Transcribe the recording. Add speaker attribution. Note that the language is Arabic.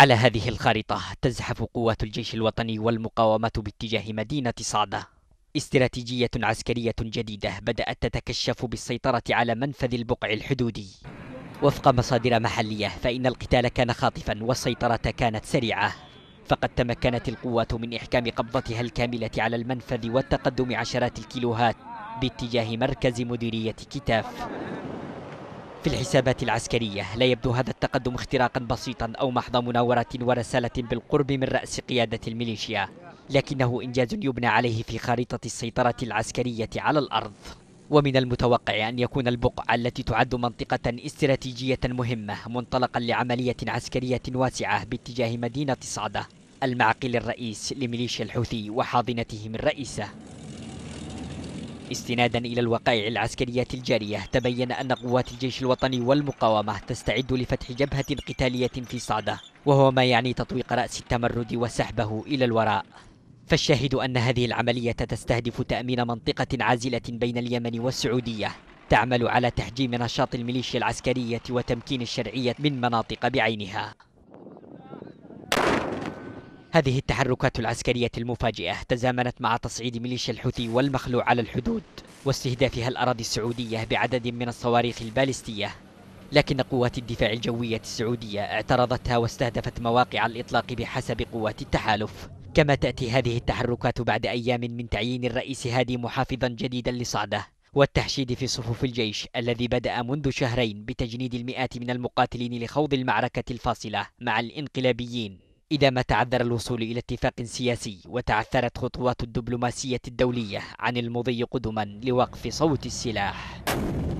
Speaker 1: على هذه الخريطة تزحف قوات الجيش الوطني والمقاومة باتجاه مدينة صعدة استراتيجية عسكرية جديدة بدأت تتكشف بالسيطرة على منفذ البقع الحدودي وفق مصادر محلية فإن القتال كان خاطفا والسيطرة كانت سريعة فقد تمكنت القوات من إحكام قبضتها الكاملة على المنفذ والتقدم عشرات الكيلوهات باتجاه مركز مديرية كتاف في الحسابات العسكرية لا يبدو هذا التقدم اختراقا بسيطا أو محض مناورة ورسالة بالقرب من رأس قيادة الميليشيا لكنه إنجاز يبنى عليه في خريطة السيطرة العسكرية على الأرض ومن المتوقع أن يكون البقعة التي تعد منطقة استراتيجية مهمة منطلقا لعملية عسكرية واسعة باتجاه مدينة صعدة المعقل الرئيس لميليشيا الحوثي وحاضنتهم الرئيسة استنادا إلى الوقائع العسكرية الجارية تبين أن قوات الجيش الوطني والمقاومة تستعد لفتح جبهة قتالية في صعدة وهو ما يعني تطويق رأس التمرد وسحبه إلى الوراء فالشاهد أن هذه العملية تستهدف تأمين منطقة عازلة بين اليمن والسعودية تعمل على تحجيم نشاط الميليشيا العسكرية وتمكين الشرعية من مناطق بعينها هذه التحركات العسكرية المفاجئة تزامنت مع تصعيد ميليشيا الحوثي والمخلوع على الحدود واستهدافها الأراضي السعودية بعدد من الصواريخ البالستية لكن قوات الدفاع الجوية السعودية اعترضتها واستهدفت مواقع الإطلاق بحسب قوات التحالف كما تأتي هذه التحركات بعد أيام من تعيين الرئيس هادي محافظا جديدا لصعده والتحشيد في صفوف الجيش الذي بدأ منذ شهرين بتجنيد المئات من المقاتلين لخوض المعركة الفاصلة مع الانقلابيين إذا ما تعذر الوصول إلى اتفاق سياسي وتعثرت خطوات الدبلوماسية الدولية عن المضي قدما لوقف صوت السلاح